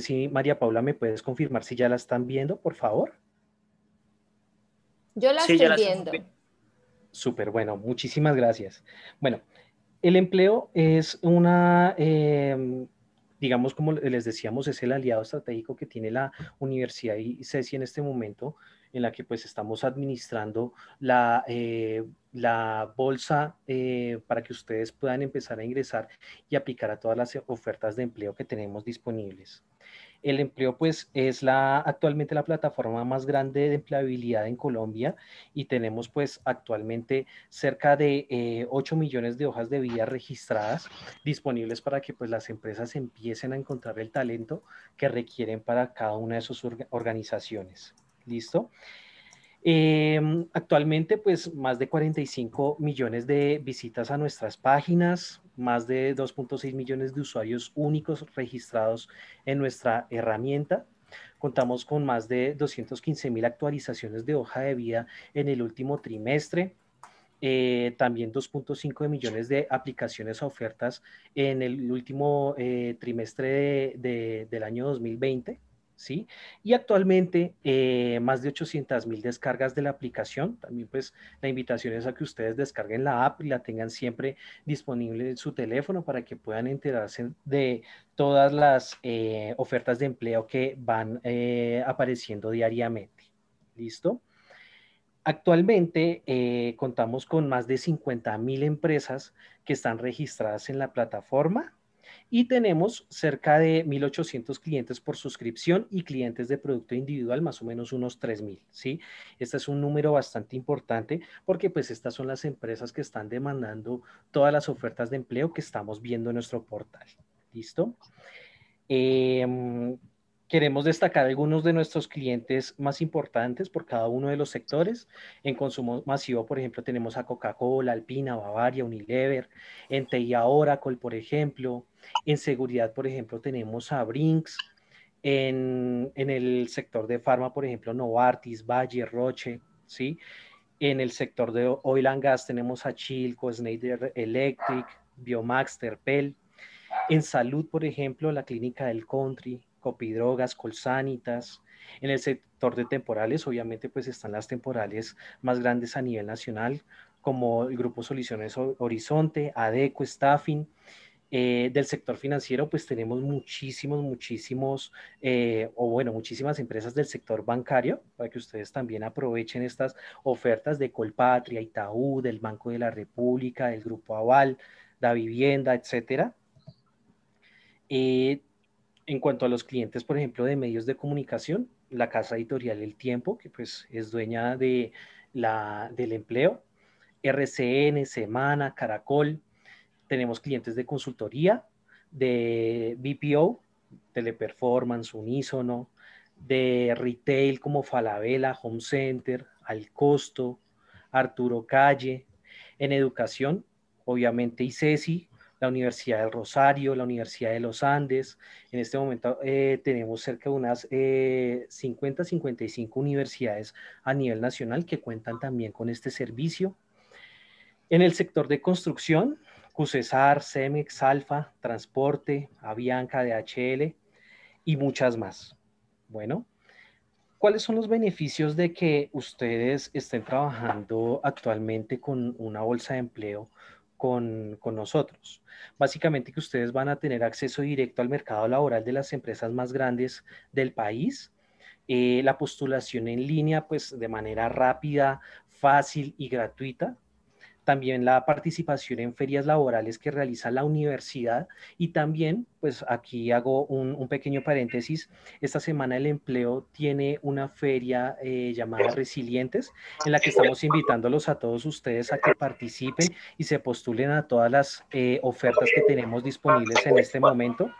Sí, María Paula me puedes confirmar si ya la están viendo, por favor. Yo la estoy viendo. Súper, bueno, muchísimas gracias. Bueno, el empleo es una, eh, digamos, como les decíamos, es el aliado estratégico que tiene la Universidad y e ICESI en este momento, en la que pues estamos administrando la eh, la bolsa eh, para que ustedes puedan empezar a ingresar y aplicar a todas las ofertas de empleo que tenemos disponibles. El empleo pues es la, actualmente la plataforma más grande de empleabilidad en Colombia y tenemos pues actualmente cerca de 8 eh, millones de hojas de vida registradas disponibles para que pues las empresas empiecen a encontrar el talento que requieren para cada una de sus organizaciones. ¿Listo? Em, actualmente, pues más de 45 millones de visitas a nuestras páginas, más de 2.6 millones de usuarios únicos registrados en nuestra herramienta. Contamos con más de 215 mil actualizaciones de hoja de vida en el último trimestre. Eh, también 2.5 millones de aplicaciones a ofertas en el último eh, trimestre del año 2020. ¿sí? Y actualmente eh, más de 800.000 mil descargas de la aplicación. También pues la invitación es a que ustedes descarguen la app y la tengan siempre disponible en su teléfono para que puedan enterarse de todas las eh, ofertas de empleo que van eh, apareciendo diariamente. ¿Listo? Actualmente contamos con más de 50.000 empresas que están registradas en la plataforma y tenemos cerca de 1.800 clientes por suscripción y clientes de producto individual, más o menos unos 3.000, ¿sí? Este es un número bastante importante porque pues estas son las empresas que están demandando todas las ofertas de empleo que estamos viendo en nuestro portal. ¿Listo? Em, queremos destacar algunos de nuestros clientes más importantes por cada uno de los sectores. En consumo masivo, por ejemplo, tenemos a Coca-Cola, Alpina, Bavaria, Unilever, en Oracle, por ejemplo, en seguridad, por ejemplo, tenemos a Brinks. En, el sector de farma, por ejemplo, Novartis, Valle, Roche, ¿sí? En el sector de oil and gas tenemos a Chilco, Schneider Electric, Biomax, Terpel. En salud, por ejemplo, la clínica del country, Copidrogas, Colsanitas. En el sector de temporales, obviamente, pues están las temporales más grandes a nivel nacional, como el Grupo Soluciones Horizonte, ADECO, Staffing. Eh, del sector financiero, pues tenemos muchísimos, muchísimos, eh, o bueno, muchísimas empresas del sector bancario, para que ustedes también aprovechen estas ofertas de Colpatria, Itaú, del Banco de la República, del Grupo Aval, la Vivienda, etcétera. Eh, en cuanto a los clientes, por ejemplo, de medios de comunicación, la casa editorial El Tiempo, que pues es dueña de la, del empleo, RCN, Semana, Caracol, tenemos clientes de consultoría, de BPO, Teleperformance, Unísono, de retail como Falabella, Home Center, Al Costo, Arturo Calle, en educación, obviamente ICESI, la Universidad del Rosario, la Universidad de los Andes. En este momento eh, tenemos cerca de unas 50, eh, 55 universidades a nivel nacional que cuentan también con este servicio. En el sector de construcción, Cusesar, Cemex, Alfa, Transporte, Avianca, DHL y muchas más. Bueno, ¿cuáles son los beneficios de que ustedes estén trabajando actualmente con una bolsa de empleo con, nosotros. Básicamente que ustedes van a tener acceso directo al mercado laboral de las empresas más grandes del país. Eh, la postulación en línea, pues de manera rápida, fácil y gratuita también la participación en ferias laborales que realiza la universidad y también, pues aquí hago un, pequeño paréntesis, esta semana el empleo tiene una feria eh, llamada Resilientes en la que estamos invitándolos a todos ustedes a que participen y se postulen a todas las eh, ofertas que tenemos disponibles en este momento.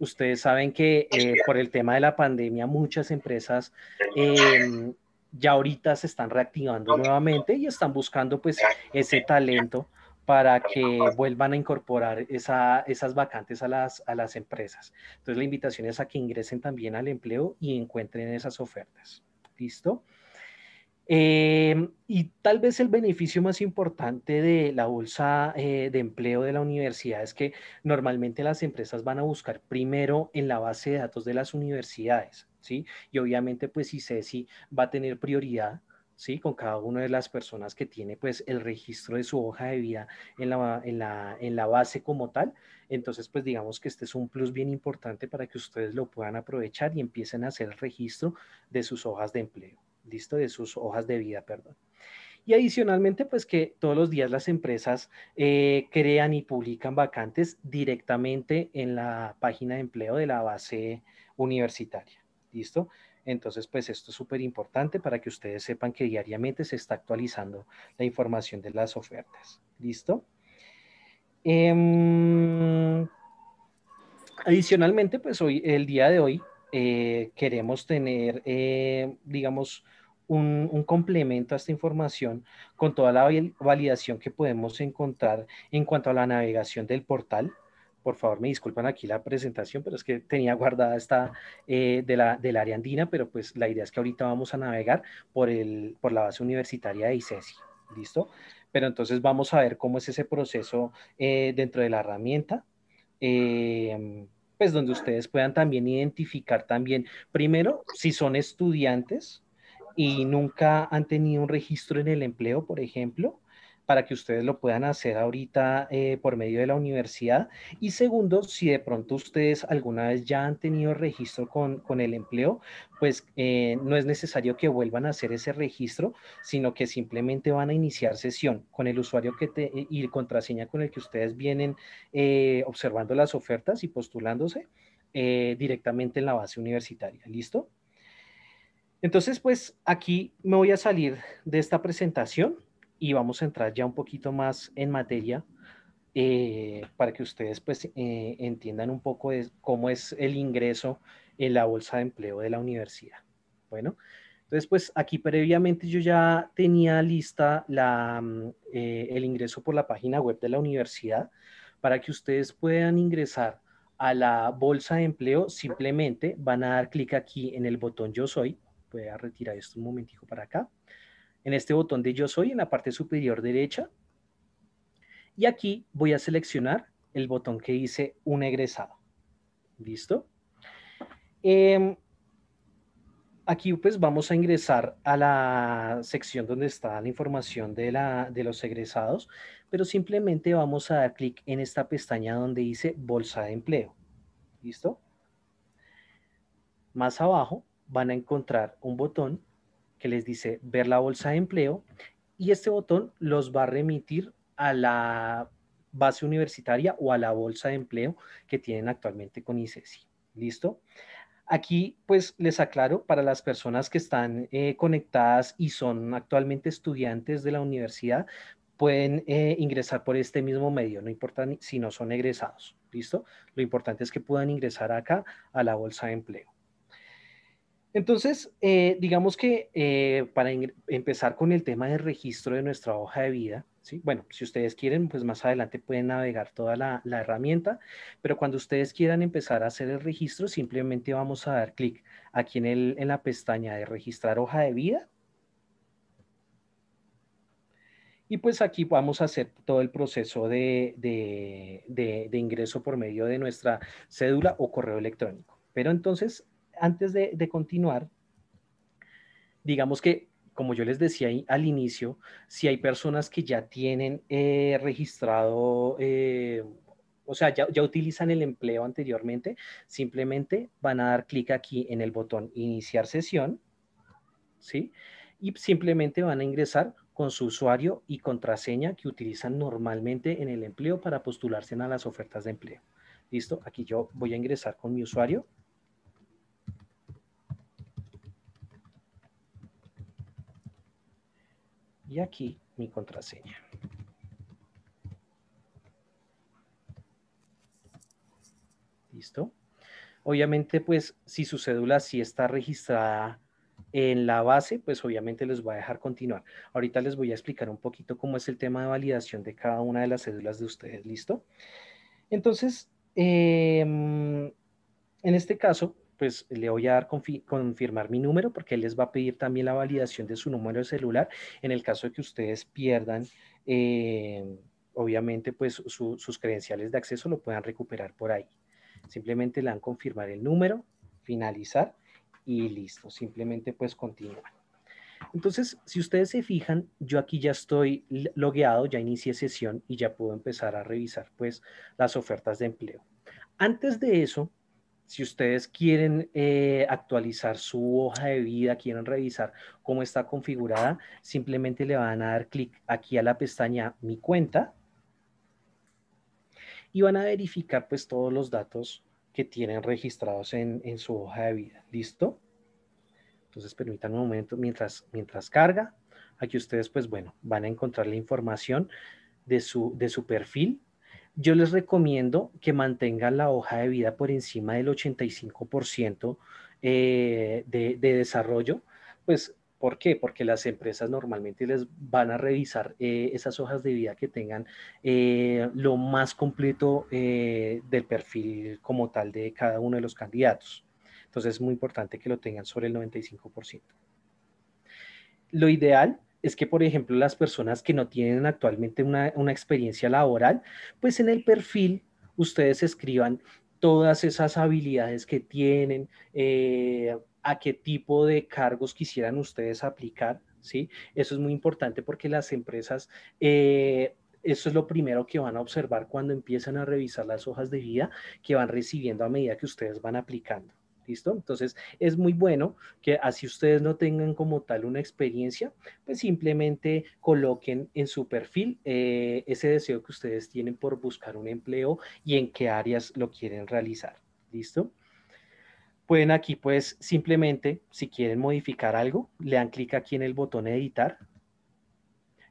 Ustedes saben que eh, por el tema de la pandemia muchas empresas em, ya ahorita se están reactivando nuevamente y están buscando pues ese talento para que vuelvan a incorporar esas vacantes a las empresas. Entonces la invitación es a que ingresen también al empleo y encuentren esas ofertas. ¿Listo? Em, y tal vez el beneficio más importante de la bolsa eh, de empleo de la universidad es que normalmente las empresas van a buscar primero en la base de datos de las universidades, ¿sí? Y obviamente pues CECI va a tener prioridad, ¿sí? Con cada una de las personas que tiene pues el registro de su hoja de vida en la, en la base como tal. Entonces pues digamos que este es un plus bien importante para que ustedes lo puedan aprovechar y empiecen a hacer el registro de sus hojas de empleo listo, de sus hojas de vida, perdón. Y adicionalmente, pues que todos los días las empresas eh, crean y publican vacantes directamente en la página de empleo de la base universitaria. ¿Listo? Entonces, pues esto es súper importante para que ustedes sepan que diariamente se está actualizando la información de las ofertas. ¿Listo? Em, adicionalmente, pues hoy, el día de hoy, eh, queremos tener, eh, digamos, un, complemento a esta información con toda la validación que podemos encontrar en cuanto a la navegación del portal. Por favor, me disculpan aquí la presentación, pero es que tenía guardada esta eh, de la, del área andina, pero pues la idea es que ahorita vamos a navegar por, por la base universitaria de ICESI. ¿Listo? Pero entonces vamos a ver cómo es ese proceso eh, dentro de la herramienta. Eh, pues donde ustedes puedan también identificar también, primero, si son estudiantes, y nunca han tenido un registro en el empleo, por ejemplo, para que ustedes lo puedan hacer ahorita eh, por medio de la universidad. Y segundo, si de pronto ustedes alguna vez ya han tenido registro con, el empleo, pues eh, no es necesario que vuelvan a hacer ese registro, sino que simplemente van a iniciar sesión con el usuario que te, y contraseña con el que ustedes vienen eh, observando las ofertas y postulándose directamente en la base universitaria. ¿Listo? Entonces, pues aquí me voy a salir de esta presentación y vamos a entrar ya un poquito más en materia eh, para que ustedes pues eh, entiendan un poco cómo es el ingreso en la bolsa de empleo de la universidad. Bueno, entonces pues aquí previamente yo ya tenía lista la, mm, eh, el ingreso por la página web de la universidad para que ustedes puedan ingresar a la bolsa de empleo simplemente van a dar clic aquí en el botón yo soy voy a retirar esto un momentico para acá. En este botón de yo soy, en la parte superior derecha, y aquí voy a seleccionar el botón que dice un egresado. ¿Listo? Em, aquí pues vamos a ingresar a la sección donde está la información de, la, de los egresados, pero simplemente vamos a dar clic en esta pestaña donde dice bolsa de empleo. ¿Listo? Más abajo van a encontrar un botón que les dice ver la bolsa de empleo y este botón los va a remitir a la base universitaria o a la bolsa de empleo que tienen actualmente con ICESI. E ¿Listo? Aquí, pues, les aclaro para las personas que están eh, conectadas y son actualmente estudiantes de la universidad, pueden eh, ingresar por este mismo medio, no importa si no son egresados, ¿listo? Lo importante es que puedan ingresar acá a la bolsa de empleo. Entonces, eh, digamos que eh, para empezar con el tema del registro de nuestra hoja de vida, ¿sí? bueno, si ustedes quieren, pues más adelante pueden navegar toda la, herramienta, pero cuando ustedes quieran empezar a hacer el registro, simplemente vamos a dar clic aquí en, la pestaña de registrar hoja de vida. Y pues aquí vamos a hacer todo el proceso de ingreso por medio de nuestra cédula o correo electrónico. Pero entonces antes de, continuar, digamos que, como yo les decía al inicio, si hay personas que ya tienen eh, registrado, eh, o sea, ya, ya, utilizan el empleo anteriormente, simplemente van a dar clic aquí en el botón iniciar sesión, ¿sí? Y simplemente van a ingresar con su usuario y contraseña que utilizan normalmente en el empleo para postularse a las ofertas de empleo. Listo, aquí yo voy a ingresar con mi usuario. y aquí mi contraseña. ¿Listo? Obviamente, pues, si su cédula sí está registrada en la base, pues obviamente les voy a dejar continuar. Ahorita les voy a explicar un poquito cómo es el tema de validación de cada una de las cédulas de ustedes, ¿listo? Entonces, em, en este caso, pues le voy a dar confirmar mi número porque él les va a pedir también la validación de su número de celular en el caso de que ustedes pierdan, eh, obviamente, pues sus credenciales de acceso lo puedan recuperar por ahí. Simplemente le dan confirmar el número, finalizar y listo. Simplemente pues continúan. Entonces, si ustedes se fijan, yo aquí ya estoy logueado, ya inicié sesión y ya puedo empezar a revisar pues las ofertas de empleo. Antes de eso, si ustedes quieren eh, actualizar su hoja de vida, quieren revisar cómo está configurada, simplemente le van a dar clic aquí a la pestaña Mi cuenta y van a verificar pues todos los datos que tienen registrados en, su hoja de vida. ¿Listo? Entonces permítanme un momento mientras, mientras carga. Aquí ustedes pues bueno, van a encontrar la información de su, de su perfil yo les recomiendo que mantengan la hoja de vida por encima del 85% eh, de, desarrollo, pues ¿por qué? Porque las empresas normalmente les van a revisar eh, esas hojas de vida que tengan eh, lo más completo del perfil como tal de cada uno de los candidatos. Entonces es muy importante que lo tengan sobre el 95%. Lo ideal es que, por ejemplo, las personas que no tienen actualmente una, experiencia laboral, pues en el perfil ustedes escriban todas esas habilidades que tienen, eh, a qué tipo de cargos quisieran ustedes aplicar, ¿sí? Eso es muy importante porque las empresas, eh, eso es lo primero que van a observar cuando empiezan a revisar las hojas de vida que van recibiendo a medida que ustedes van aplicando. ¿Listo? Entonces, es muy bueno que así ustedes no tengan como tal una experiencia, pues simplemente coloquen en su perfil eh, ese deseo que ustedes tienen por buscar un empleo y en qué áreas lo quieren realizar. ¿Listo? Pueden aquí, pues, simplemente, si quieren modificar algo, le dan clic aquí en el botón editar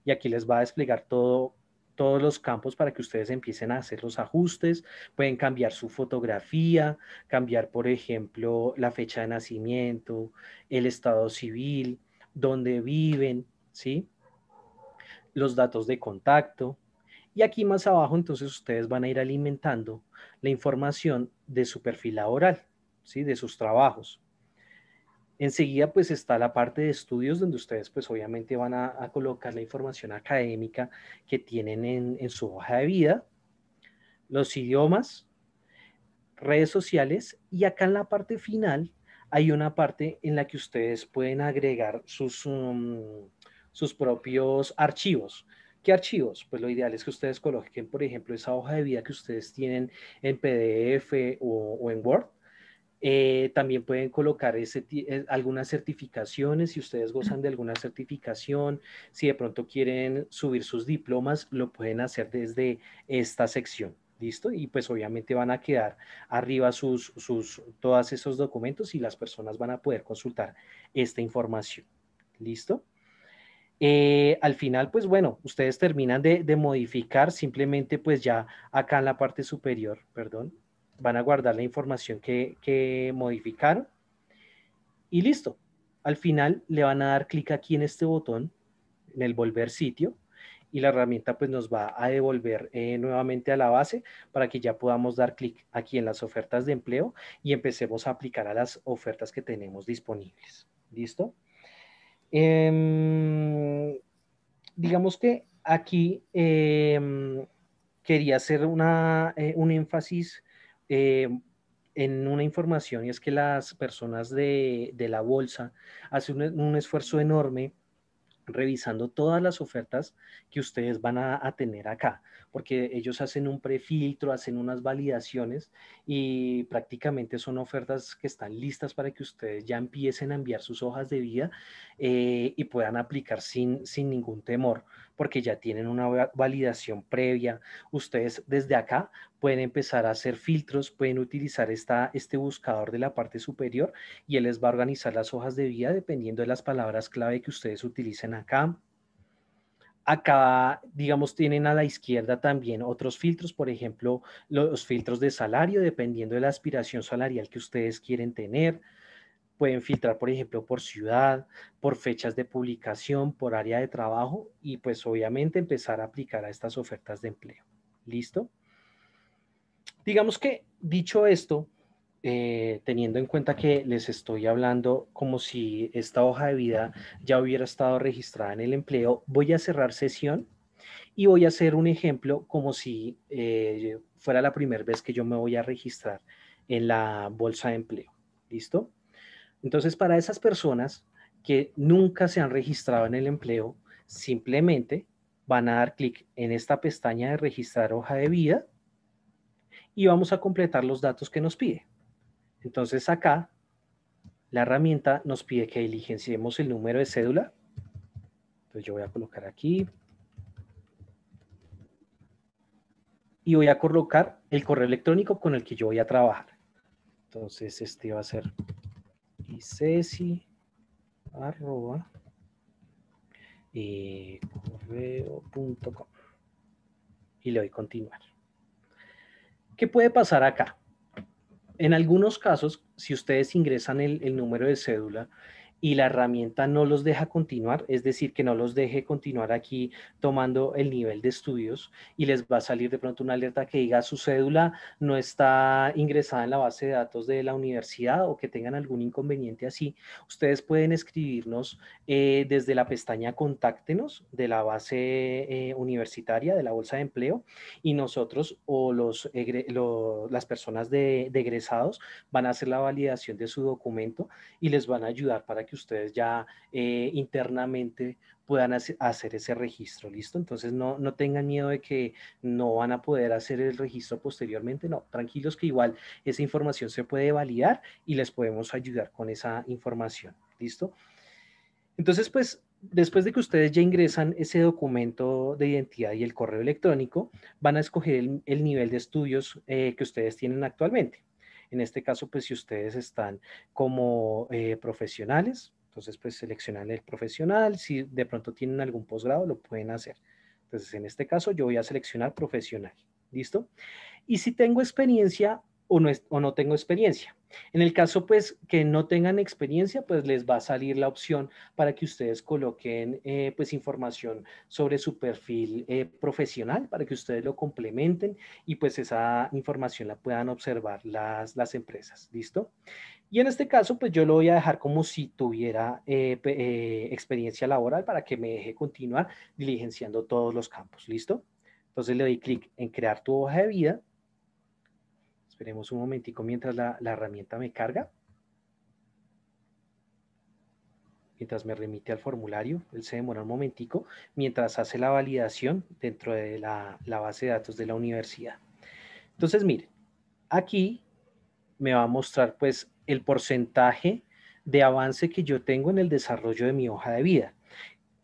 y aquí les va a desplegar todo todos los campos para que ustedes empiecen a hacer los ajustes. Pueden cambiar su fotografía, cambiar, por ejemplo, la fecha de nacimiento, el estado civil, dónde viven, ¿sí? Los datos de contacto. Y aquí más abajo, entonces, ustedes van a ir alimentando la información de su perfil laboral, ¿sí? De sus trabajos. Enseguida pues está la parte de estudios donde ustedes pues obviamente van a, colocar la información académica que tienen en, su hoja de vida, los idiomas, redes sociales y acá en la parte final hay una parte en la que ustedes pueden agregar sus, mm, sus propios archivos. ¿Qué archivos? Pues lo ideal es que ustedes coloquen, por ejemplo, esa hoja de vida que ustedes tienen en PDF o, o en Word eh, también pueden colocar eh, algunas certificaciones, si ustedes gozan de alguna certificación, si de pronto quieren subir sus diplomas, lo pueden hacer desde esta sección. ¿Listo? Y pues obviamente van a quedar arriba sus, sus, todos esos documentos y las personas van a poder consultar esta información. ¿Listo? Eh, al final, pues bueno, ustedes terminan de modificar, simplemente pues ya acá en la parte superior, perdón, van a guardar la información que, modificaron y listo. Al final le van a dar clic aquí en este botón, en el volver sitio, y la herramienta pues nos va a devolver eh, nuevamente a la base para que ya podamos dar clic aquí en las ofertas de empleo y empecemos a aplicar a las ofertas que tenemos disponibles. ¿Listo? Em, digamos que aquí em, quería hacer eh, un énfasis eh, en una información y es que las personas de, la bolsa hacen un, esfuerzo enorme revisando todas las ofertas que ustedes van a tener acá porque ellos hacen un prefiltro, hacen unas validaciones y prácticamente son ofertas que están listas para que ustedes ya empiecen a enviar sus hojas de vida eh, y puedan aplicar sin, ningún temor, porque ya tienen una validación previa. Ustedes desde acá pueden empezar a hacer filtros, pueden utilizar esta, este buscador de la parte superior y él les va a organizar las hojas de vida dependiendo de las palabras clave que ustedes utilicen acá Acá, digamos, tienen a la izquierda también otros filtros, por ejemplo, los filtros de salario, dependiendo de la aspiración salarial que ustedes quieren tener. Pueden filtrar, por ejemplo, por ciudad, por fechas de publicación, por área de trabajo y pues obviamente empezar a aplicar a estas ofertas de empleo. ¿Listo? Digamos que dicho esto, eh, teniendo en cuenta que les estoy hablando como si esta hoja de vida ya hubiera estado registrada en el empleo, voy a cerrar sesión y voy a hacer un ejemplo como si eh, fuera la primera vez que yo me voy a registrar en la bolsa de empleo. ¿Listo? Entonces, para esas personas que nunca se han registrado en el empleo, simplemente van a dar clic en esta pestaña de registrar hoja de vida y vamos a completar los datos que nos pide. Entonces acá la herramienta nos pide que diligenciemos el número de cédula. Entonces yo voy a colocar aquí. Y voy a colocar el correo electrónico con el que yo voy a trabajar. Entonces este va a ser y eh, correo.com y le doy continuar. ¿Qué puede pasar acá? En algunos casos, si ustedes ingresan el, número de cédula, y la herramienta no los deja continuar, es decir, que no los deje continuar aquí tomando el nivel de estudios y les va a salir de pronto una alerta que diga su cédula no está ingresada en la base de datos de la universidad o que tengan algún inconveniente así, ustedes pueden escribirnos eh, desde la pestaña Contáctenos de la base eh, universitaria de la Bolsa de Empleo y nosotros o los, las personas de, egresados van a hacer la validación de su documento y les van a ayudar para que ustedes ya eh, internamente puedan hacer ese registro, ¿listo? Entonces no, no tengan miedo de que no van a poder hacer el registro posteriormente, no, tranquilos que igual esa información se puede validar y les podemos ayudar con esa información, ¿listo? Entonces, pues después de que ustedes ya ingresan ese documento de identidad y el correo electrónico, van a escoger el, nivel de estudios eh, que ustedes tienen actualmente. En este caso, pues si ustedes están como eh, profesionales, entonces pues seleccionan el profesional, si de pronto tienen algún posgrado, lo pueden hacer. Entonces, en este caso, yo voy a seleccionar profesional. ¿Listo? Y si tengo experiencia o no, o no tengo experiencia. En el caso, pues, que no tengan experiencia, pues les va a salir la opción para que ustedes coloquen, eh, pues, información sobre su perfil eh, profesional, para que ustedes lo complementen y, pues, esa información la puedan observar las, empresas, ¿listo? Y en este caso, pues, yo lo voy a dejar como si tuviera eh, experiencia laboral para que me deje continuar diligenciando todos los campos, ¿listo? Entonces le doy clic en crear tu hoja de vida Esperemos un momentico mientras la, herramienta me carga. Mientras me remite al formulario, él se demora un momentico mientras hace la validación dentro de la, base de datos de la universidad. Entonces, miren, aquí me va a mostrar pues el porcentaje de avance que yo tengo en el desarrollo de mi hoja de vida.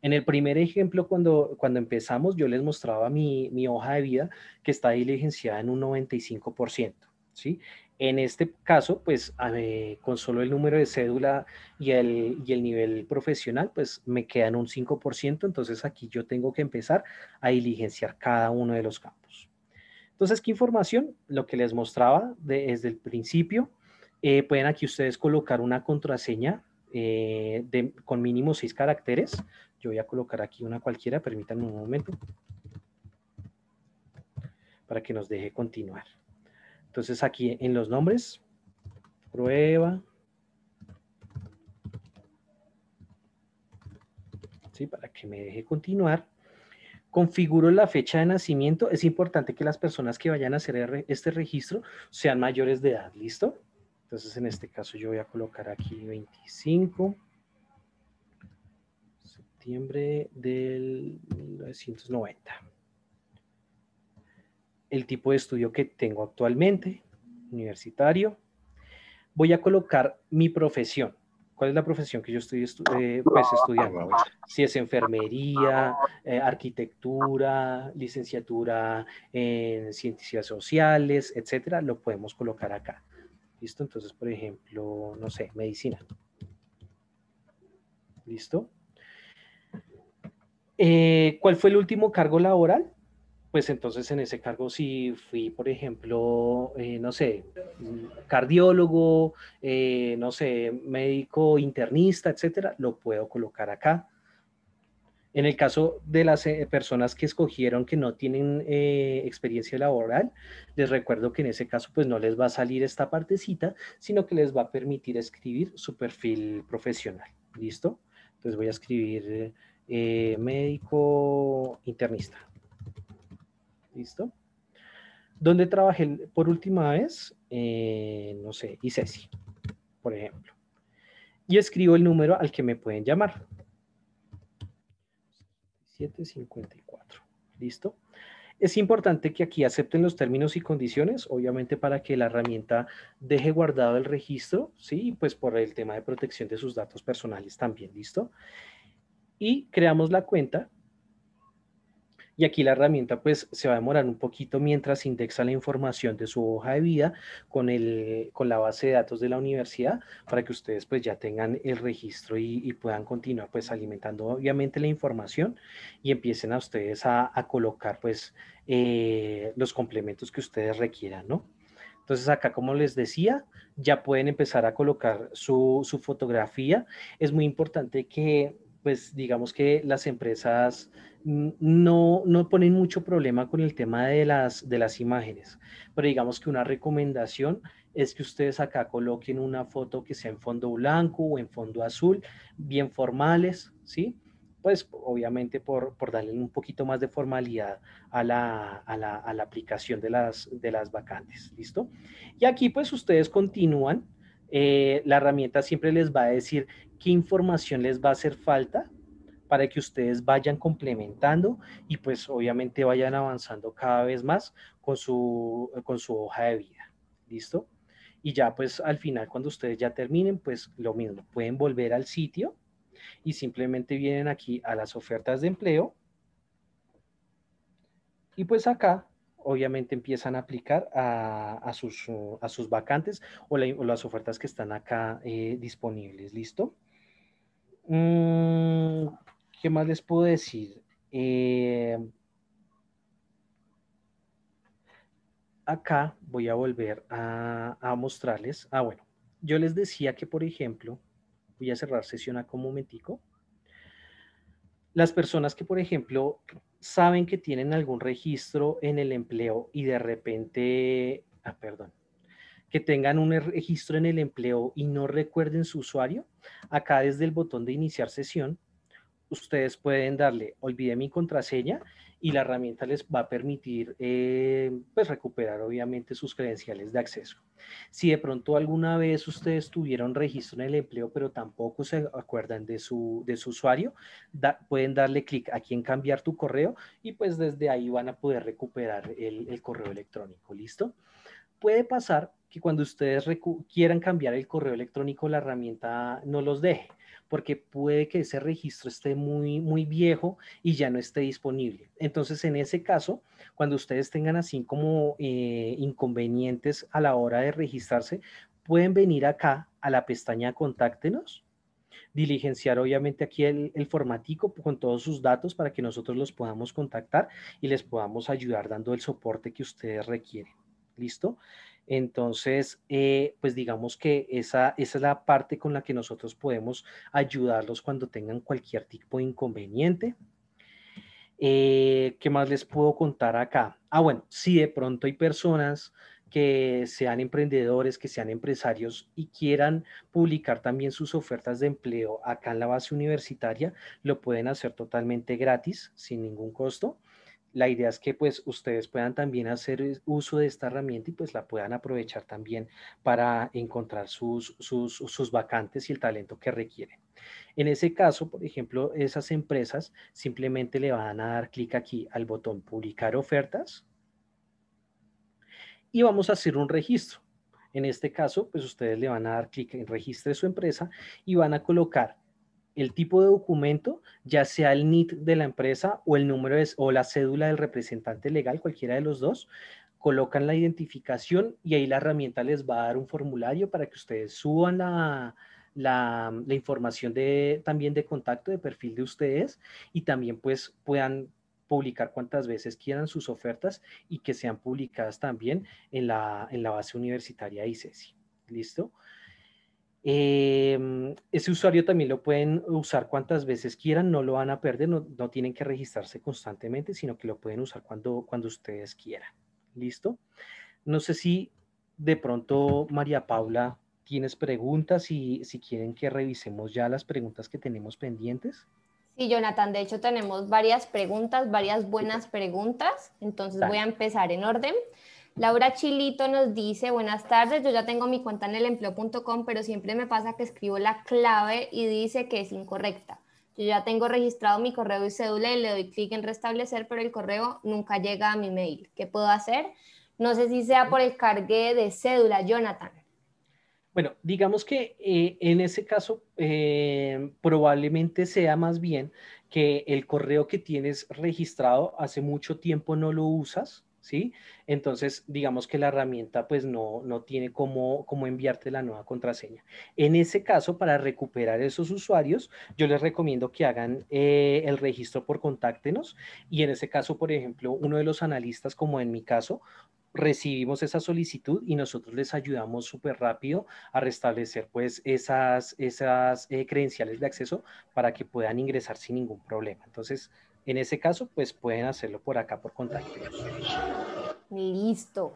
En el primer ejemplo, cuando, cuando empezamos, yo les mostraba mi, mi hoja de vida que está diligenciada en un 95%. ¿sí? En este caso, pues eh, con solo el número de cédula y el, y el nivel profesional, pues me quedan un 5%, entonces aquí yo tengo que empezar a diligenciar cada uno de los campos. Entonces, ¿qué información? Lo que les mostraba desde el principio, eh, pueden aquí ustedes colocar una contraseña eh, con mínimo seis caracteres. Yo voy a colocar aquí una cualquiera, permítanme un momento, para que nos deje continuar. Entonces aquí en los nombres, prueba. Sí, para que me deje continuar. Configuro la fecha de nacimiento. Es importante que las personas que vayan a hacer este registro sean mayores de edad, ¿listo? Entonces en este caso yo voy a colocar aquí 25 septiembre del 1990 el tipo de estudio que tengo actualmente, universitario. Voy a colocar mi profesión. ¿Cuál es la profesión que yo estoy eh, pues, estudiando? Ah, si es enfermería, eh, arquitectura, licenciatura en ciencias sociales, etcétera, lo podemos colocar acá. ¿Listo? Entonces, por ejemplo, no sé, medicina. ¿Listo? Eh, ¿Cuál fue el último cargo laboral? pues entonces en ese cargo si fui, por ejemplo, eh, no sé, mm, cardiólogo, eh, no sé, médico internista, etcétera, lo puedo colocar acá. En el caso de las eh, personas que escogieron que no tienen experiencia laboral, les recuerdo que en ese caso pues no les va a salir esta partecita, sino que les va a permitir escribir su perfil profesional. ¿Listo? Entonces voy a escribir médico internista. ¿Listo? ¿Dónde trabajé por última vez? Eh, no sé, ICESI, por ejemplo. Y escribo el número al que me pueden llamar. 754. ¿Listo? Es importante que aquí acepten los términos y condiciones, obviamente para que la herramienta deje guardado el registro, ¿sí? Pues por el tema de protección de sus datos personales también, ¿listo? Y creamos la cuenta y aquí la herramienta pues se va a demorar un poquito mientras indexa la información de su hoja de vida con, el, con la base de datos de la universidad para que ustedes pues ya tengan el registro y, puedan continuar pues alimentando obviamente la información y empiecen a ustedes a, colocar pues eh, los complementos que ustedes requieran, ¿no? Entonces acá, como les decía, ya pueden empezar a colocar su, su fotografía. Es muy importante que, pues, digamos que las empresas no, no ponen mucho problema con el tema de las, de las imágenes, pero digamos que una recomendación es que ustedes acá coloquen una foto que sea en fondo blanco o en fondo azul, bien formales, ¿sí? Pues obviamente por, darle un poquito más de formalidad a la, a la, aplicación de las, de las vacantes, ¿listo? Y aquí pues ustedes continúan, eh, la herramienta siempre les va a decir qué información les va a hacer falta, para que ustedes vayan complementando y pues obviamente vayan avanzando cada vez más con su, con su hoja de vida. ¿Listo? Y ya pues al final cuando ustedes ya terminen, pues lo mismo, pueden volver al sitio y simplemente vienen aquí a las ofertas de empleo y pues acá obviamente empiezan a aplicar a, sus, a sus, vacantes o, las ofertas que están acá eh, disponibles. ¿Listo? Mm, ¿Qué más les puedo decir? Eh, acá voy a volver a, a, mostrarles. Ah, bueno, yo les decía que, por ejemplo, voy a cerrar sesión acá un momentico. Las personas que, por ejemplo, saben que tienen algún registro en el empleo y de repente, ah, perdón, que tengan un registro en el empleo y no recuerden su usuario, acá desde el botón de iniciar sesión ustedes pueden darle olvidé mi contraseña y la herramienta les va a permitir eh, pues recuperar obviamente sus credenciales de acceso. Si de pronto alguna vez ustedes tuvieron registro en el empleo pero tampoco se acuerdan de su, de su usuario, pueden darle clic aquí en cambiar tu correo y pues desde ahí van a poder recuperar el, el correo electrónico, ¿listo? Puede pasar que cuando ustedes quieran cambiar el correo electrónico la herramienta no los deje porque puede que ese registro esté muy, muy viejo y ya no esté disponible. Entonces, en ese caso, cuando ustedes tengan así como eh, inconvenientes a la hora de registrarse, pueden venir acá a la pestaña Contáctenos, diligenciar obviamente aquí el, el, formatico con todos sus datos para que nosotros los podamos contactar y les podamos ayudar dando el soporte que ustedes requieren. ¿Listo? Entonces, eh, pues digamos que esa, es la parte con la que nosotros podemos ayudarlos cuando tengan cualquier tipo de inconveniente. Eh, ¿Qué más les puedo contar acá? Ah, bueno, si de pronto hay personas que sean emprendedores, que sean empresarios y quieran publicar también sus ofertas de empleo acá en la base universitaria, lo pueden hacer totalmente gratis, sin ningún costo la idea es que pues ustedes puedan también hacer eh, uso de esta herramienta y pues la puedan aprovechar también para encontrar sus, sus, sus vacantes y el talento que requieren. En ese caso, por ejemplo, esas empresas simplemente le van a dar clic aquí al botón publicar ofertas y vamos a hacer un registro. En este caso, pues ustedes le van a dar clic en registre su empresa y van a colocar el tipo de documento, ya sea el NIT de la empresa o el número o la cédula del representante legal, cualquiera de los dos, colocan la identificación y ahí la herramienta les va a dar un formulario para que ustedes suban la, información de, también de contacto, de perfil de ustedes y también pues puedan publicar cuantas veces quieran sus ofertas y que sean publicadas también en la, en la base universitaria de ICESI. E ¿Listo? Em, ese usuario también lo pueden usar cuantas veces quieran, no lo van a perder, no, tienen que registrarse constantemente, sino que lo pueden usar cuando, cuando ustedes quieran. ¿Listo? No sé si de pronto, María Paula, tienes preguntas y si quieren que revisemos ya las preguntas que tenemos pendientes. Sí, Jonathan, de hecho tenemos varias preguntas, varias buenas preguntas, entonces voy a empezar en orden. Laura Chilito nos dice, buenas tardes, yo ya tengo mi cuenta en elempleo.com, pero siempre me pasa que escribo la clave y dice que es incorrecta. Yo ya tengo registrado mi correo y cédula y le doy clic en restablecer, pero el correo nunca llega a mi mail. ¿Qué puedo hacer? No sé si sea por el cargue de cédula, Jonathan. Bueno, digamos que eh, en ese caso eh, probablemente sea más bien que el correo que tienes registrado hace mucho tiempo no lo usas, ¿sí? Entonces, digamos que la herramienta pues no, no tiene cómo, cómo enviarte la nueva contraseña. En ese caso, para recuperar esos usuarios, yo les recomiendo que hagan eh, el registro por contáctenos y en ese caso, por ejemplo, uno de los analistas, como en mi caso, recibimos esa solicitud y nosotros les ayudamos súper rápido a restablecer pues esas, esas eh, credenciales de acceso para que puedan ingresar sin ningún problema. Entonces, en ese caso, pues pueden hacerlo por acá por contacto. Listo.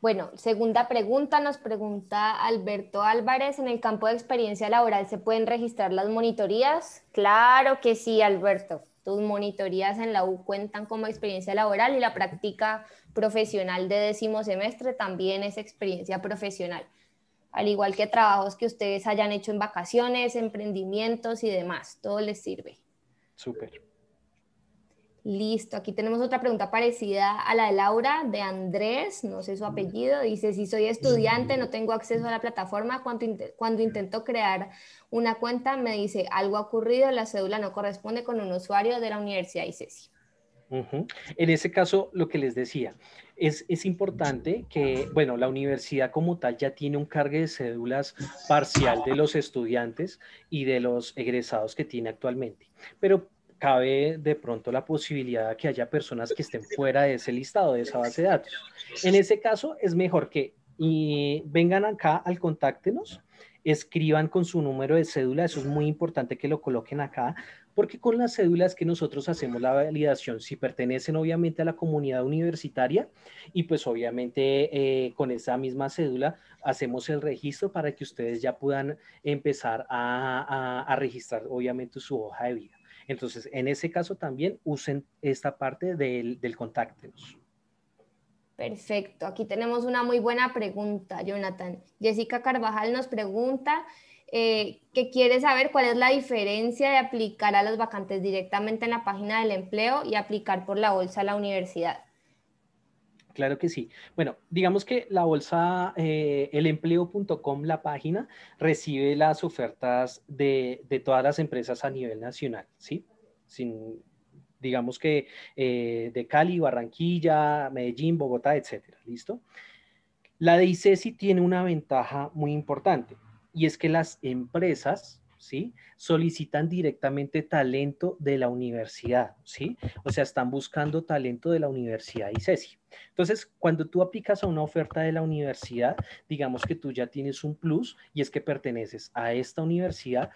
Bueno, segunda pregunta nos pregunta Alberto Álvarez, en el campo de experiencia laboral, ¿se pueden registrar las monitorías? Claro que sí, Alberto. Tus monitorías en la U cuentan como experiencia laboral y la práctica profesional de décimo semestre también es experiencia profesional, al igual que trabajos que ustedes hayan hecho en vacaciones, emprendimientos y demás, todo les sirve. Súper. Listo, aquí tenemos otra pregunta parecida a la de Laura, de Andrés, no sé su apellido, dice, si soy estudiante, no tengo acceso a la plataforma, cuando, intento crear una cuenta me dice, algo ha ocurrido, la cédula no corresponde con un usuario de la universidad sí. En ese caso, lo que les decía, es, es, importante que, bueno, la universidad como tal ya tiene un cargue de cédulas parcial de los estudiantes y de los egresados que tiene actualmente, pero cabe de pronto la posibilidad de que haya personas que estén fuera de ese listado, de esa base de datos. En ese caso, es mejor que vengan acá al contáctenos, escriban con su número de cédula, eso es muy importante que lo coloquen acá, porque con las cédulas que nosotros hacemos la validación, si pertenecen obviamente a la comunidad universitaria y pues obviamente eh, con esa misma cédula hacemos el registro para que ustedes ya puedan empezar a registrar obviamente su hoja de vida. Entonces, en ese caso también usen esta parte del, del Perfecto. Aquí tenemos una muy buena pregunta, Jonathan. Jessica Carvajal nos pregunta eh, quiere saber cuál es la diferencia de aplicar a los vacantes directamente en la página del empleo y aplicar por la bolsa a la universidad. Claro que sí. Bueno, digamos que la bolsa, eh, elempleo.com, la página, recibe las ofertas de, todas las empresas a nivel nacional, ¿sí? Sin, digamos que eh, de Cali, Barranquilla, Medellín, Bogotá, etcétera, ¿listo? La de ICESI e tiene una ventaja muy importante y es que las empresas ¿sí? Solicitan directamente talento de la universidad, ¿sí? O sea, están buscando talento de la universidad y CESI. Entonces, cuando tú aplicas a una oferta de la universidad, digamos que tú ya tienes un plus y es que perteneces a esta universidad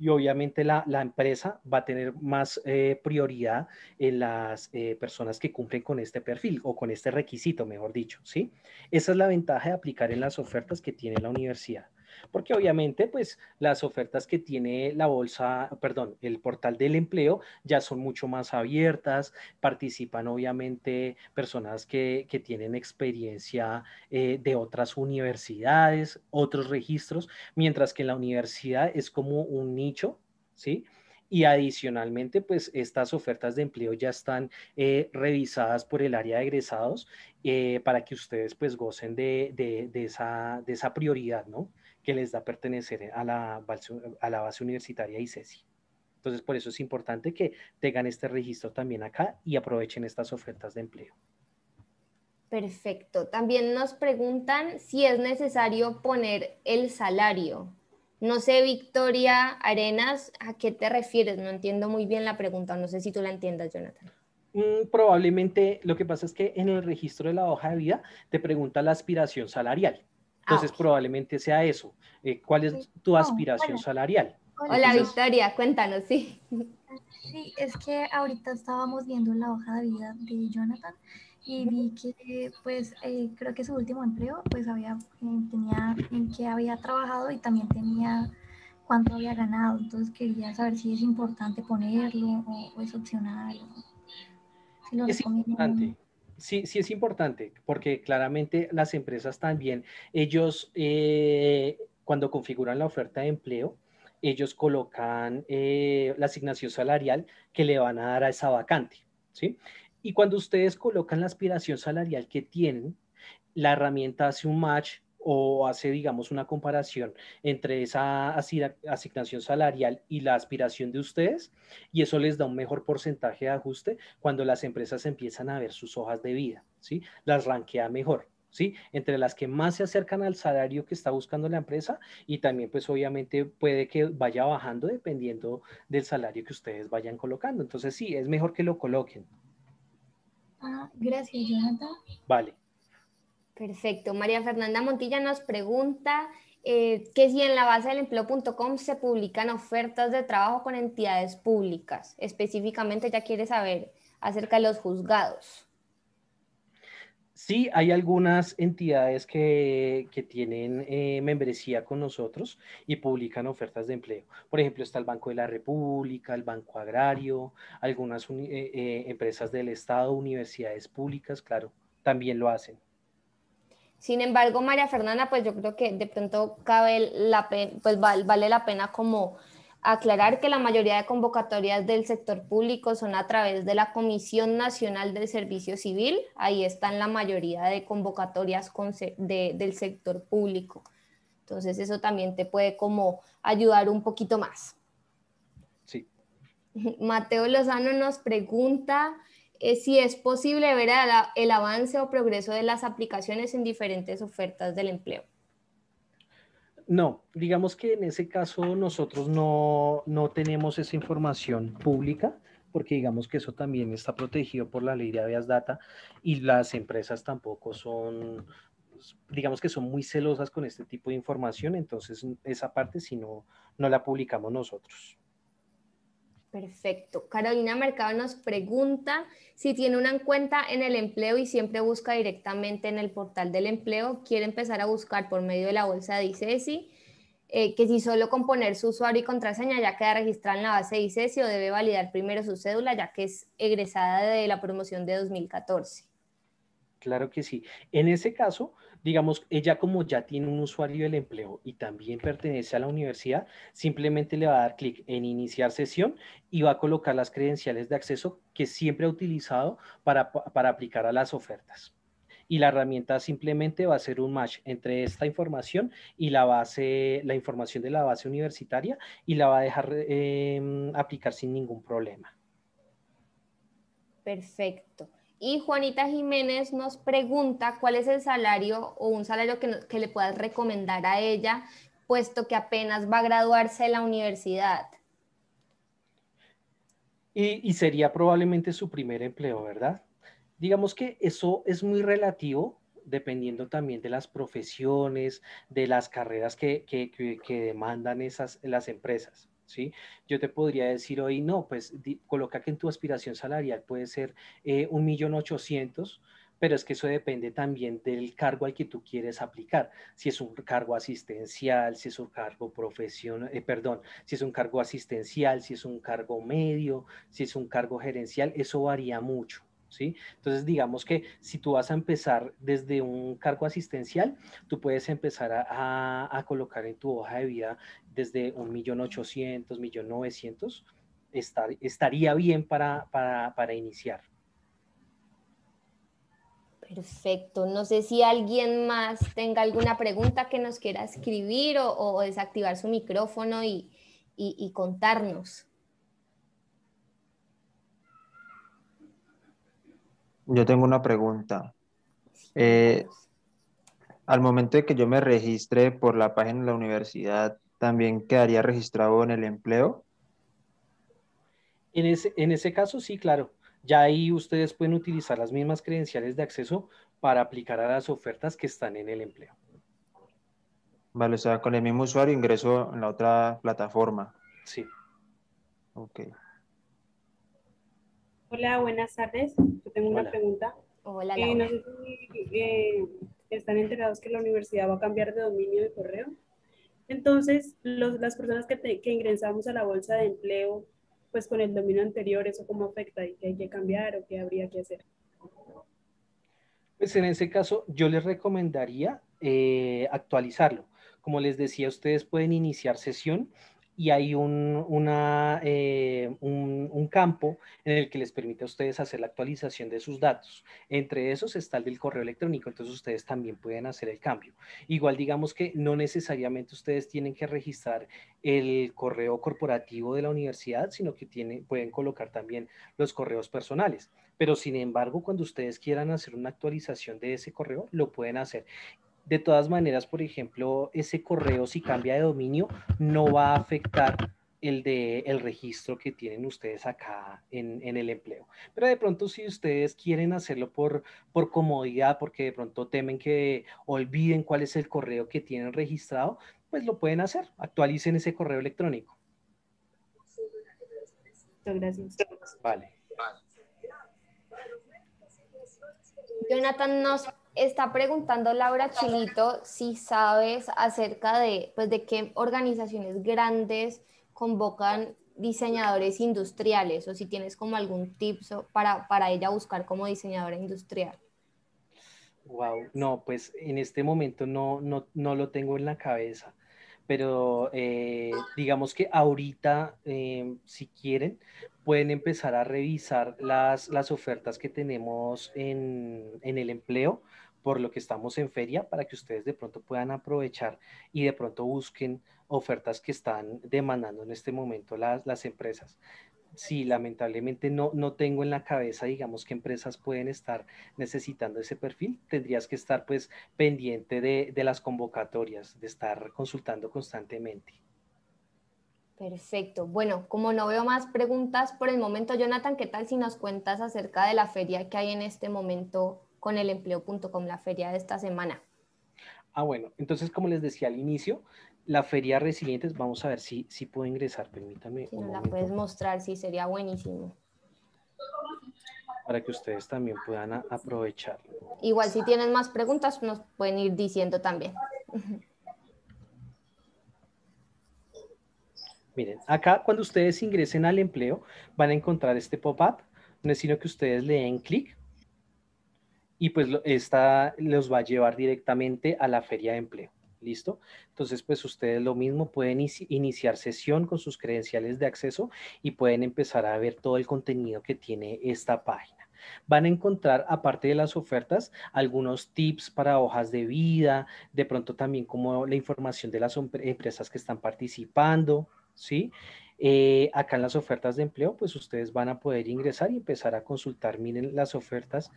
y obviamente la, la, empresa va a tener más eh, prioridad en las eh, personas que cumplen con este perfil o con este requisito, mejor dicho, ¿sí? Esa es la ventaja de aplicar en las ofertas que tiene la universidad porque obviamente pues las ofertas que tiene la bolsa, perdón, el portal del empleo ya son mucho más abiertas, participan obviamente personas que, que tienen experiencia eh, de otras universidades, otros registros, mientras que la universidad es como un nicho, ¿sí? y adicionalmente, pues estas ofertas de empleo ya están eh, revisadas por el área de egresados eh, para que ustedes pues gocen de, de, de, esa, de esa prioridad, ¿no? que les da pertenecer a la, a la base universitaria ICESI. Entonces, por eso es importante que tengan este registro también acá y aprovechen estas ofertas de empleo. Perfecto. También nos preguntan si es necesario poner el salario. No sé, Victoria Arenas, ¿a qué te refieres? No entiendo muy bien la pregunta. No sé si tú la entiendas, Jonathan. Mm, probablemente lo que pasa es que en el registro de la hoja de vida te pregunta la aspiración salarial. Entonces, probablemente sea eso. Eh, ¿Cuál es tu oh, aspiración salarial? Hola Victoria, cuéntanos, sí. Sí, es que ahorita estábamos viendo la hoja de vida de Jonathan y vi que pues eh, creo que su último empleo pues había eh, tenía en qué había trabajado y también tenía cuánto había ganado entonces quería saber si es importante ponerlo o, es opcional es importante sí, sí es importante, porque claramente las empresas también, ellos eh, cuando configuran la oferta de empleo, ellos colocan eh, la asignación salarial que le van a dar a esa vacante, ¿sí? Y cuando ustedes colocan la aspiración salarial que tienen, la herramienta hace un match o hace, digamos, una comparación entre esa asignación salarial y la aspiración de ustedes y eso les da un mejor porcentaje de ajuste cuando las empresas empiezan a ver sus hojas de vida, ¿sí? Las ranquea mejor. ¿Sí? Entre las que más se acercan al salario que está buscando la empresa y también pues obviamente puede que vaya bajando dependiendo del salario que ustedes vayan colocando. Entonces sí, es mejor que lo coloquen. Ah, gracias, Jonathan. Vale. Perfecto. María Fernanda Montilla nos pregunta eh, que si en la base del empleo.com se publican ofertas de trabajo con entidades públicas. Específicamente ya quiere saber acerca de los juzgados. Sí, hay algunas entidades que, tienen eh, membresía con nosotros y publican ofertas de empleo. Por ejemplo, está el Banco de la República, el Banco Agrario, algunas eh, empresas del Estado, universidades públicas, claro, también lo hacen. Sin embargo, María Fernanda, pues yo creo que de pronto cabe la pues vale la pena como aclarar que la mayoría de convocatorias del sector público son a través de la Comisión Nacional del Servicio Civil. Ahí están la mayoría de convocatorias del sector público. Entonces eso también te puede como ayudar un poquito más. Sí. Mateo Lozano nos pregunta eh, si es posible ver el avance o progreso de las aplicaciones en diferentes ofertas del empleo. No, digamos que en ese caso nosotros no, no tenemos esa información pública porque digamos que eso también está protegido por la ley de Avias data y las empresas tampoco son, digamos que son muy celosas con este tipo de información, entonces esa parte si no, no la publicamos nosotros. Perfecto. Carolina Mercado nos pregunta si tiene una cuenta en el empleo y siempre busca directamente en el portal del empleo, quiere empezar a buscar por medio de la bolsa de ICESI, eh, que si solo con poner su usuario y contraseña ya queda registrada en la base de ICESI o debe validar primero su cédula ya que es egresada de la promoción de 2014. Claro que sí. En ese caso, digamos, ella como ya tiene un usuario del empleo y también pertenece a la universidad, simplemente le va a dar clic en iniciar sesión y va a colocar las credenciales de acceso que siempre ha utilizado para, aplicar a las ofertas. Y la herramienta simplemente va a hacer un match entre esta información y la base, la información de la base universitaria y la va a dejar eh, aplicar sin ningún problema. Perfecto. Y Juanita Jiménez nos pregunta cuál es el salario o un salario que, le puedas recomendar a ella, puesto que apenas va a graduarse de la universidad. Y, sería probablemente su primer empleo, ¿verdad? Digamos que eso es muy relativo dependiendo también de las profesiones, de las carreras que, que demandan esas, las empresas. Yo te podría decir hoy, no, pues coloca que en tu aspiración salarial puede ser eh, un millón ochocientos, pero es que eso depende también del cargo al que tú quieres aplicar. Si es un cargo asistencial, si es un cargo profesional, eh, perdón, si es un cargo asistencial, si es un cargo medio, si es un cargo gerencial, eso varía mucho. Entonces, digamos que si tú vas a empezar desde un cargo asistencial, tú puedes empezar a, colocar en tu hoja de vida desde un millón ochocientos, millón novecientos, estaría bien para, iniciar. Perfecto. No sé si alguien más tenga alguna pregunta que nos quiera escribir o, desactivar su micrófono y contarnos. Yo tengo una pregunta. Eh, al momento de que yo me registre por la página de la universidad, ¿también quedaría registrado en el empleo? En ese, en ese caso, sí, claro. Ya ahí ustedes pueden utilizar las mismas credenciales de acceso para aplicar a las ofertas que están en el empleo. Vale, o sea, con el mismo usuario ingreso en la otra plataforma. Sí. Ok. Hola, buenas tardes. Yo tengo una pregunta. Hola, eh, eh, están enterados que la universidad va a cambiar de dominio de correo. Entonces, las personas que, ingresamos a la bolsa de empleo, pues con el dominio anterior, ¿eso cómo afecta y qué hay que cambiar o qué habría que hacer? Pues en ese caso, yo les recomendaría eh, actualizarlo. Como les decía, ustedes pueden iniciar sesión y hay eh, un, un, campo en el que les permite a ustedes hacer la actualización de sus datos. Entre esos está el del correo electrónico, entonces ustedes también pueden hacer el cambio. Igual digamos que no necesariamente ustedes tienen que registrar el correo corporativo de la universidad, sino que pueden colocar también los correos personales. Pero sin embargo, cuando ustedes quieran hacer una actualización de ese correo, lo pueden hacer. De todas maneras, por ejemplo, ese correo si cambia de dominio no va a afectar el de el registro que tienen ustedes acá en, el empleo. Pero de pronto si ustedes quieren hacerlo por, por comodidad, porque de pronto temen que olviden cuál es el correo que tienen registrado, pues lo pueden hacer. Actualicen ese correo electrónico. Gracias. Vale. Jonathan nos está preguntando Laura Chilito si sabes acerca de, pues, de qué organizaciones grandes convocan diseñadores industriales o si tienes como algún tip para, para ella buscar como diseñadora industrial. Wow, no, pues en este momento no, lo tengo en la cabeza, pero eh, digamos que ahorita, em, si quieren, pueden empezar a revisar las, ofertas que tenemos en, en el empleo por lo que estamos en feria para que ustedes de pronto puedan aprovechar y de pronto busquen ofertas que están demandando en este momento las, las empresas. Si lamentablemente no, no tengo en la cabeza, digamos, qué empresas pueden estar necesitando ese perfil. Tendrías que estar pues pendiente de, de las convocatorias, de estar consultando constantemente. Perfecto. Bueno, como no veo más preguntas por el momento, Jonathan, ¿qué tal si nos cuentas acerca de la feria que hay en este momento con el empleo.com, la feria de esta semana. Ah, bueno, entonces como les decía al inicio, la feria resilientes, vamos a ver si, si puedo ingresar, permítame. Si no la puedes mostrar, sí, sería buenísimo. Para que ustedes también puedan aprovechar. Igual si tienen más preguntas, nos pueden ir diciendo también. Miren, acá cuando ustedes ingresen al empleo, van a encontrar este pop-up, no que ustedes le den clic y pues esta los va a llevar directamente a la feria de empleo. ¿Listo? Entonces, pues ustedes lo mismo pueden iniciar sesión con sus credenciales de acceso y pueden empezar a ver todo el contenido que tiene esta página. Van a encontrar, aparte de las ofertas, algunos tips para hojas de vida, de pronto también como la información de las em-, empresas que están participando, ¿sí? Eh, acá en las ofertas de empleo, pues ustedes van a poder ingresar y empezar a consultar, miren las ofertas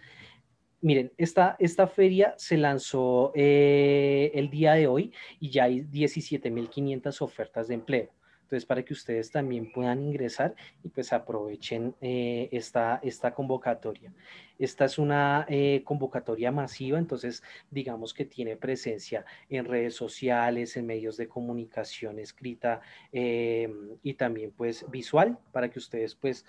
Miren, esta, esta feria se lanzó eh, el día de hoy y ya hay 17.500 ofertas de empleo. Entonces, para que ustedes también puedan ingresar y pues aprovechen eh, esta, esta convocatoria. Esta es una eh, convocatoria masiva, entonces digamos que tiene presencia en redes sociales, en medios de comunicación escrita y también pues visual para que ustedes pues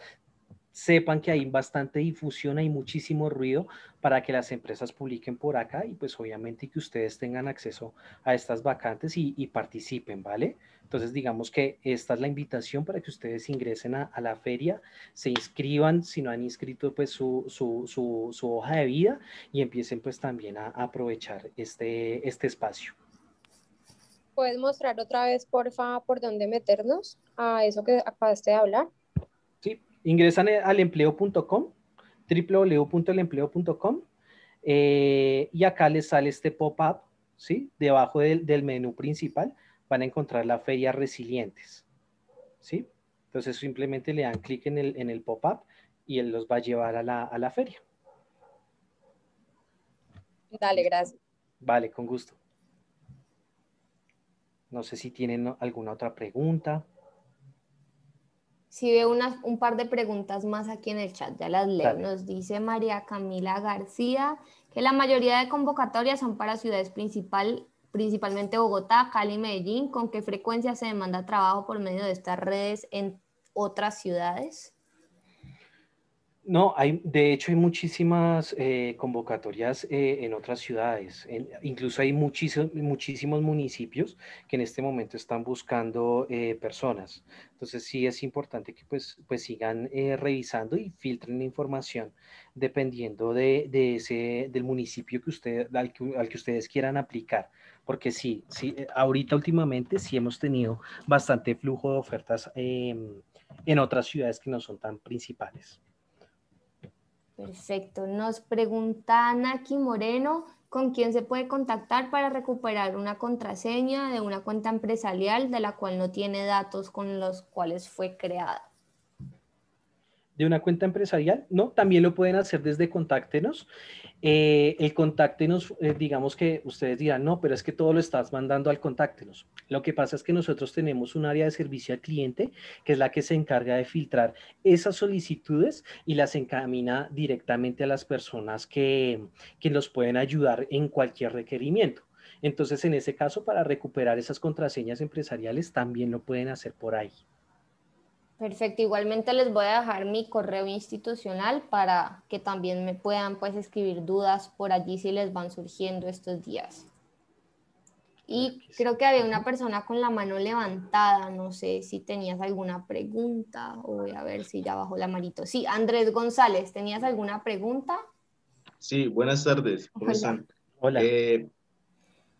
sepan que hay bastante difusión, hay muchísimo ruido para que las empresas publiquen por acá y pues obviamente que ustedes tengan acceso a estas vacantes y, participen, ¿vale? Entonces digamos que esta es la invitación para que ustedes ingresen a, la feria, se inscriban, si no han inscrito pues su, hoja de vida y empiecen pues también a, aprovechar este, este espacio. ¿Puedes mostrar otra vez, porfa, por dónde meternos a eso que acabaste de hablar? Sí, ingresan al empleo.com, www.elempleo.com, eh, y acá les sale este pop-up, ¿sí? Debajo del, menú principal van a encontrar la feria resilientes, ¿sí? Entonces simplemente le dan clic en el, en el pop-up y él los va a llevar a la, a la feria. Dale, gracias. Vale, con gusto. No sé si tienen alguna otra pregunta. Si veo un par de preguntas más aquí en el chat, ya las leo. Nos dice María Camila García que la mayoría de convocatorias son para ciudades principal, principalmente Bogotá, Cali y Medellín. ¿Con qué frecuencia se demanda trabajo por medio de estas redes en otras ciudades? No, hay, de hecho hay muchísimas eh, convocatorias eh, en otras ciudades, incluso hay muchísimos, municipios que en este momento están buscando eh, personas. Entonces sí es importante que pues, pues sigan revisando y filtren la información dependiendo de, del municipio que usted, al, que, ustedes quieran aplicar. Porque sí, sí, ahorita últimamente sí hemos tenido bastante flujo de ofertas em, en otras ciudades que no son tan principales. Perfecto. Nos pregunta Naki Moreno, ¿con quién se puede contactar para recuperar una contraseña de una cuenta empresarial de la cual no tiene datos con los cuales fue creada? de una cuenta empresarial, ¿no? También lo pueden hacer desde Contáctenos. Eh, el Contáctenos, eh, digamos que ustedes dirán, no, pero es que todo lo estás mandando al Contáctenos. Lo que pasa es que nosotros tenemos un área de servicio al cliente, que es la que se encarga de filtrar esas solicitudes y las encamina directamente a las personas que, que nos pueden ayudar en cualquier requerimiento. Entonces, en ese caso, para recuperar esas contraseñas empresariales, también lo pueden hacer por ahí. Perfecto, igualmente les voy a dejar mi correo institucional para que también me puedan pues escribir dudas por allí si les van surgiendo estos días. Y creo que había una persona con la mano levantada, no sé si tenías alguna pregunta o voy a ver si ya bajó la manito. Sí, Andrés González, ¿tenías alguna pregunta? Sí, buenas tardes. Hola. están? Hola. Eh,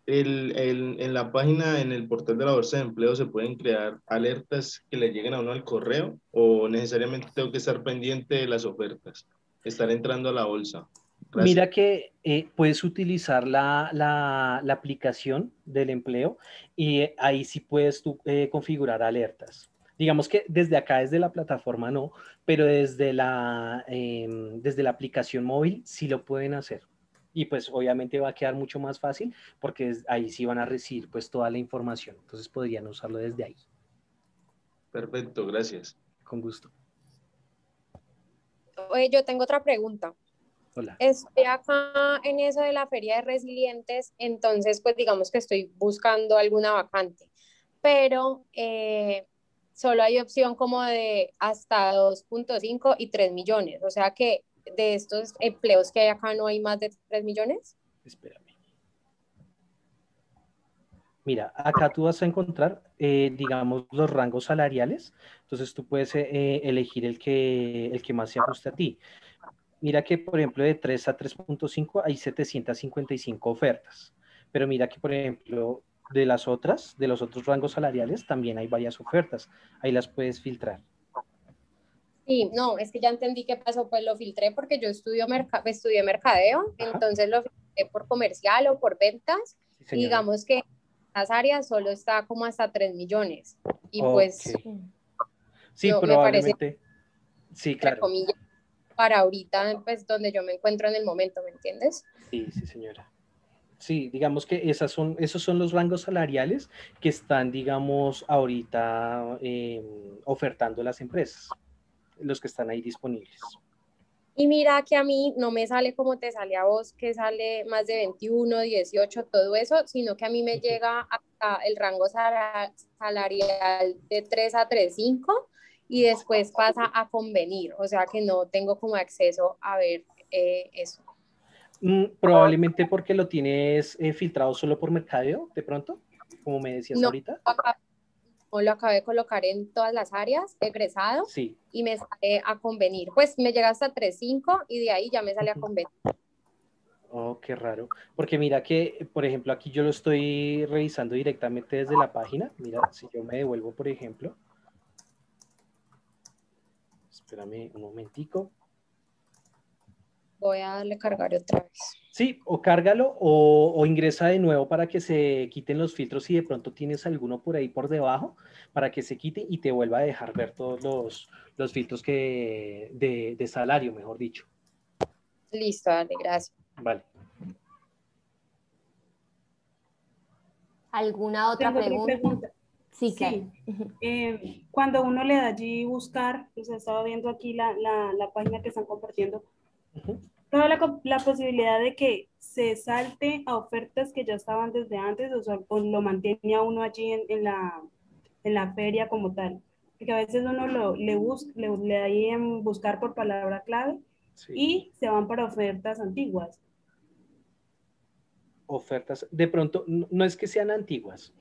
en la página, en el portal de la Bolsa de Empleo, se pueden crear alertas que le lleguen a uno al correo o necesariamente tengo que estar pendiente de las ofertas, estar entrando a la bolsa. Mira que eh, puedes utilizar la, aplicación del empleo y eh, ahí sí puedes eh, configurar alertas. Digamos que desde acá, desde la plataforma no, pero desde la, em, desde la aplicación móvil sí lo pueden hacer y pues obviamente va a quedar mucho más fácil porque ahí sí van a recibir pues toda la información. Entonces podrían usarlo desde ahí. Perfecto, gracias. Con gusto. Oye, yo tengo otra pregunta. Hola. Estoy acá en eso de la feria de resilientes, entonces pues digamos que estoy buscando alguna vacante, pero eh, solo hay opción como de hasta 2.5 y 3 millones, o sea que de estos empleos que hay acá no hay más de 3 millones? Espérame. Mira, acá tú vas a encontrar, eh, digamos, los rangos salariales. Entonces tú puedes eh, eh, elegir el que, el que más se ajuste a ti. Mira que, por ejemplo, de 3 a 3.5 hay 755 ofertas. Pero mira que, por ejemplo, de las otras, de los otros rangos salariales, también hay varias ofertas. Ahí las puedes filtrar. Sí, no, es que ya entendí qué pasó, pues lo filtré porque yo estudio merca estudié mercadeo, entonces lo filtré por comercial o por ventas. digamos que en las áreas solo está como hasta 3 millones. Y pues... Sí, probablemente. sí, claro. para ahorita, pues donde yo me encuentro en el momento, ¿me entiendes? Sí, sí, señora. Sí, digamos que esas son, esos son los rangos salariales que están, digamos, ahorita em, ofertando las empresas los que están ahí disponibles. Y mira que a mí no me sale como te sale a vos, que sale más de 21, 18, todo eso, sino que a mí me llega hasta el rango salarial de 3 a 3,5 y después pasa a convenir, o sea que no tengo como acceso a ver eh, eso. Mm, probablemente porque lo tienes eh, filtrado solo por mercadeo, de pronto, como me decías ahorita lo acabé de colocar en todas las áreas, egresado, y me sale a convenir. Pues me llega hasta 3.5 y de ahí ya me sale a convenir. Oh, qué raro. Porque mira que, por ejemplo, aquí yo lo estoy revisando directamente desde la página. Mira, si yo me devuelvo, por ejemplo. Espérame un momentico. Voy a darle cargar otra vez. Sí, o cárgalo o, ingresa de nuevo para que se quiten los filtros y de pronto tienes alguno por ahí por debajo, para que se quite y te vuelva a dejar ver todos los, filtros que de, salario, mejor dicho. Listo, dale, gracias. Vale. ¿Alguna otra pregunta? Sí, que eh, cuando uno le da allí buscar, pues estaba viendo aquí la, página que están compartiendo. Toda la, posibilidad de que se salte a ofertas que ya estaban desde antes o, lo mantenía uno allí en, en, la, en, la, feria como tal. Porque a veces uno lo, le, le, da ahí en buscar por palabra clave y se van para ofertas antiguas. Ofertas, de pronto, no es que sean antiguas,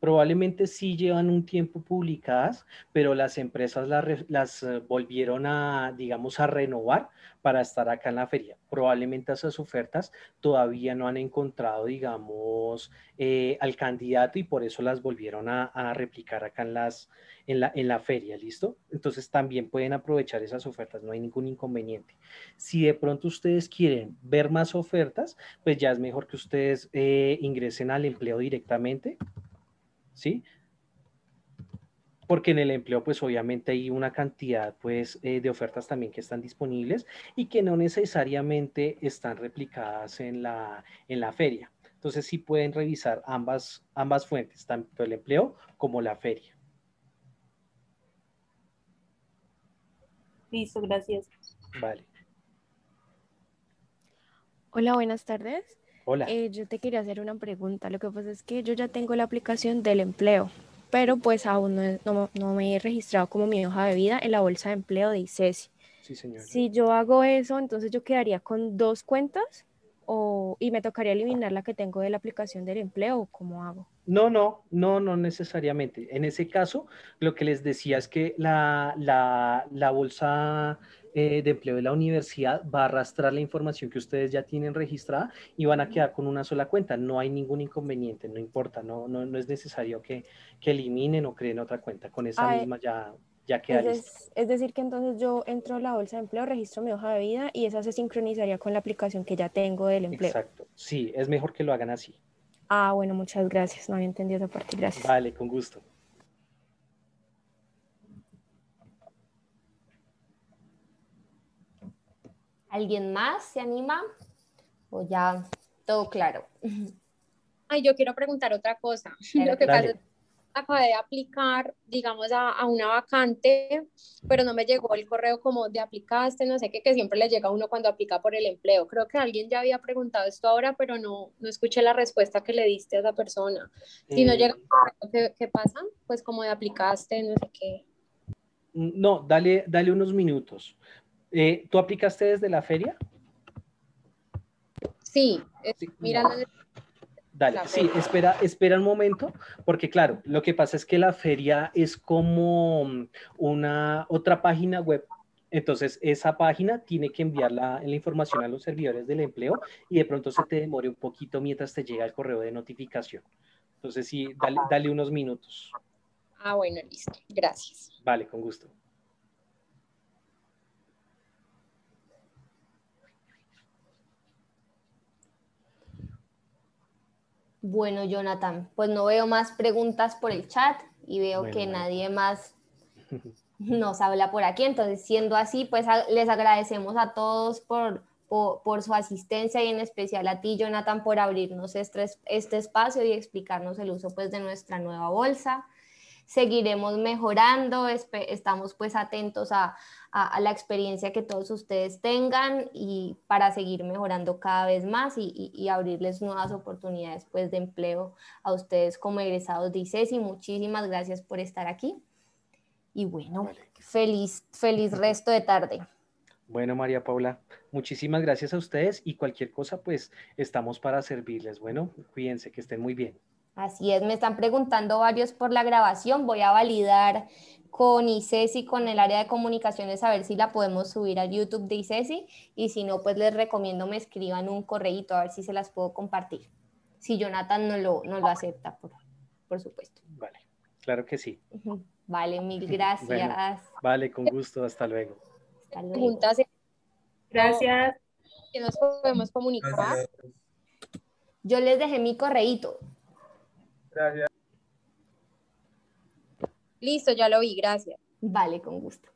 probablemente sí llevan un tiempo publicadas, pero las empresas las, eh, volvieron a, digamos, a renovar para estar acá en la feria. Probablemente esas ofertas todavía no han encontrado, digamos, eh, al candidato y por eso las volvieron a, replicar acá en, las, en, la, en la feria, ¿listo? Entonces también pueden aprovechar esas ofertas, no hay ningún inconveniente. Si de pronto ustedes quieren ver más ofertas, pues ya es mejor que ustedes eh, ingresen al empleo directamente ¿sí? Porque en el empleo, pues obviamente hay una cantidad pues, eh, de ofertas también que están disponibles y que no necesariamente están replicadas en la, feria. Entonces sí pueden revisar ambas, ambas fuentes, tanto el empleo como la feria. Listo, gracias. Vale. Hola, buenas tardes. Hola. Eh, yo te quería hacer una pregunta. Lo que pasa es que yo ya tengo la aplicación del empleo, pero pues aún no, me he registrado como mi hoja de vida en la bolsa de empleo de ICESI. E sí, señor. Si yo hago eso, entonces yo quedaría con dos cuentas o, y me tocaría eliminar la que tengo de la aplicación del empleo, ¿cómo hago? No, no, no, no necesariamente. En ese caso, lo que les decía es que la, la, la bolsa eh, de empleo de la universidad va a arrastrar la información que ustedes ya tienen registrada y van a quedar con una sola cuenta. No hay ningún inconveniente, no importa, no, no, es necesario que, que, eliminen o creen otra cuenta. Con esa misma ya, ya queda es, Es decir, que entonces yo entro a la bolsa de empleo, registro mi hoja de vida y esa se sincronizaría con la aplicación que ya tengo del empleo. Exacto, sí, es mejor que lo hagan así. Ah, bueno, muchas gracias, no había entendido esa parte, gracias. Vale, con gusto. ¿Alguien más se anima? O ya todo claro. Ay, yo quiero preguntar otra cosa. Lo que acabé de aplicar, digamos, a, una vacante, pero no me llegó el correo como de aplicaste, no sé qué, que siempre le llega a uno cuando aplica por el empleo. Creo que alguien ya había preguntado esto ahora, pero no, no escuché la respuesta que le diste a esa persona. Si no eh, llega, ¿qué, pasa? Pues como de aplicaste, no sé qué. No, dale, dale unos minutos. Eh, ¿Tú aplicaste desde la feria? Sí, eh, mira. Dale, sí, espera, espera un momento, porque claro, lo que pasa es que la feria es como mm, una otra página web entonces, esa página tiene que enviar la, información a los servidores del empleo y de pronto se te demore un poquito mientras te llega el correo de notificación. Entonces, sí, dale unos minutos. Ah, bueno, listo. Gracias. Vale, con gusto. Bueno, Jonathan, pues no veo más preguntas por el chat y veo que nadie más nos habla por aquí. Entonces, siendo así, pues les agradecemos a todos por, su asistencia y en especial a ti, Jonathan, por abrirnos este, este espacio y explicarnos el uso pues, de nuestra nueva bolsa seguiremos mejorando, estamos pues atentos a, la experiencia que todos ustedes tengan y para seguir mejorando cada vez más y, abrirles nuevas oportunidades pues de empleo a ustedes como egresados de ICES muchísimas gracias por estar aquí. Y bueno, feliz, feliz resto de tarde. Bueno, María Paula, muchísimas gracias a ustedes y cualquier cosa, pues estamos para servirles. Bueno, cuídense, que estén muy bien. Así es, me están preguntando varios por la grabación. Voy a validar con ICESI, con el área de comunicaciones, a ver si la podemos subir al YouTube de ICESI. Y si no, pues les recomiendo me escriban un correíto a ver si se las puedo compartir. Si Jonathan no lo, lo acepta, por, supuesto. Vale, claro que sí. Vale, mil gracias. vale, con gusto. Hasta luego. Hasta luego. Eh. Gracias. Que nos podemos comunicar. Yo les dejé mi correíto. Gracias. Listo, ya lo vi, gracias. Vale, con gusto.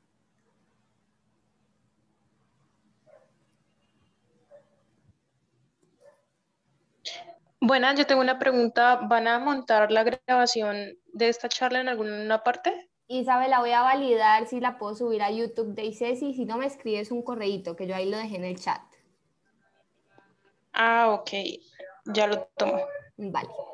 Buenas, yo tengo una pregunta. ¿Van a montar la grabación de esta charla en alguna parte? Isabel, la voy a validar si la puedo subir a YouTube de ICESI. Si no, me escribes un correíto, que yo ahí lo dejé en el chat. Ah, ok. Ya lo tomo. Vale.